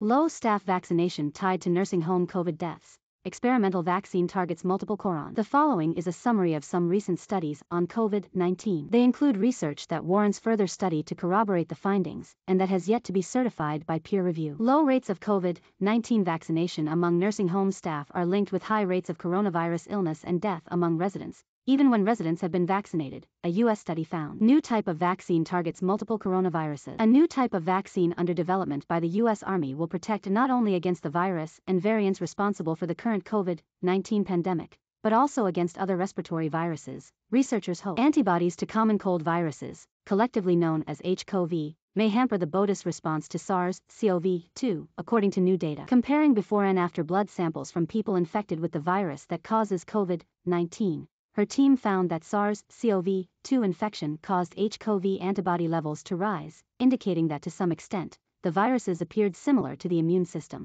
Low staff vaccination tied to nursing home COVID deaths. Experimental vaccine targets multiple corons. The following is a summary of some recent studies on COVID 19. They include research that warrants further study to corroborate the findings and that has yet to be certified by peer review. Low rates of COVID 19 vaccination among nursing home staff are linked with high rates of coronavirus illness and death among residents, even when residents have been vaccinated, a U.S. study found. New type of vaccine targets multiple coronaviruses. A new type of vaccine under development by the U.S. Army will protect not only against the virus and variants responsible for the current COVID-19 pandemic, but also against other respiratory viruses, researchers hope. Antibodies to common cold viruses, collectively known as HCoV, may hamper the botus response to SARS-CoV-2, according to new data. Comparing before and after blood samples from people infected with the virus that causes COVID-19, her team found that SARS-CoV-2 infection caused HCoV antibody levels to rise, indicating that to some extent, the viruses appeared similar to the immune system.